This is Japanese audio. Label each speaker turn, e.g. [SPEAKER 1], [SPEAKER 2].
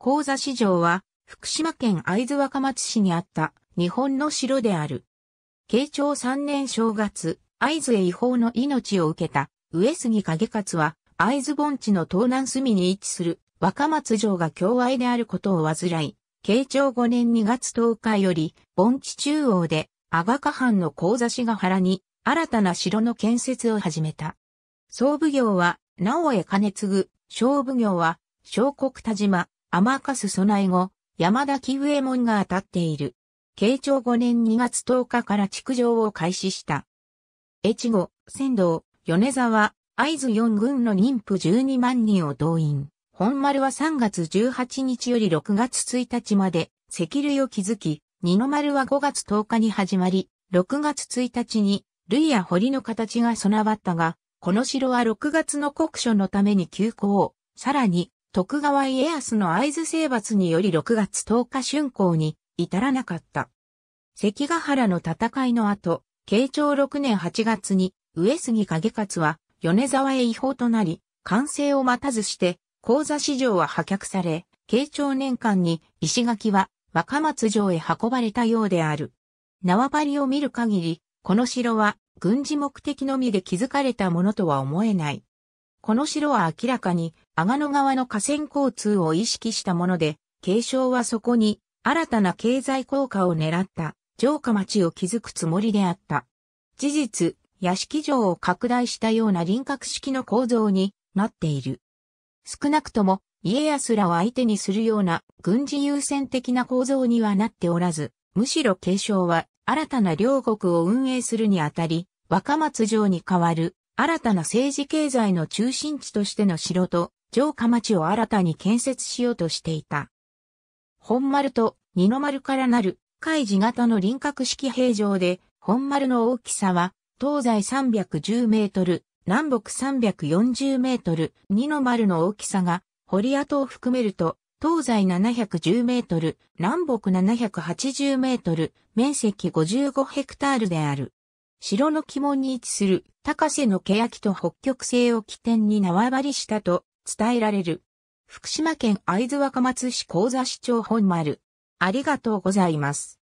[SPEAKER 1] 鉱座市場は福島県会津若松市にあった日本の城である。慶長3年正月、会津へ違法の命を受けた上杉景勝は会津盆地の東南隅に位置する若松城が境愛であることを患い、慶長5年2月10日より盆地中央で阿賀加藩の鉱座市が原に新たな城の建設を始めた。総武行は、直江兼継ぐ、小武行は、小国田島、甘かす備え後、山田木上衛門が当たっている。慶長5年2月10日から築城を開始した。越後、仙道、米沢、会津4軍の妊婦12万人を動員。本丸は3月18日より6月1日まで、石類を築き、二の丸は5月10日に始まり、6月1日に、類や堀の形が備わったが、この城は6月の国書のために休校、さらに、徳川家康の合図征伐により6月10日春光に至らなかった。関ヶ原の戦いの後、慶長6年8月に上杉景勝は米沢へ違法となり、完成を待たずして、講座市場は破却され、慶長年間に石垣は若松城へ運ばれたようである。縄張りを見る限り、この城は軍事目的のみで築かれたものとは思えない。この城は明らかに阿賀野川の河川交通を意識したもので、継承はそこに新たな経済効果を狙った城下町を築くつもりであった。事実、屋敷城を拡大したような輪郭式の構造になっている。少なくとも家康らを相手にするような軍事優先的な構造にはなっておらず、むしろ継承は新たな両国を運営するにあたり、若松城に代わる新たな政治経済の中心地としての城と城下町を新たに建設しようとしていた。本丸と二の丸からなる海地型の輪郭式平城で、本丸の大きさは東西310メートル、南北340メートル、二の丸の大きさが堀跡を含めると東西710メートル、南北780メートル、面積55ヘクタールである。城の鬼門に位置する高瀬の欅と北極星を起点に縄張りしたと伝えられる。福島県会津若松市高座市長本丸。ありがとうございます。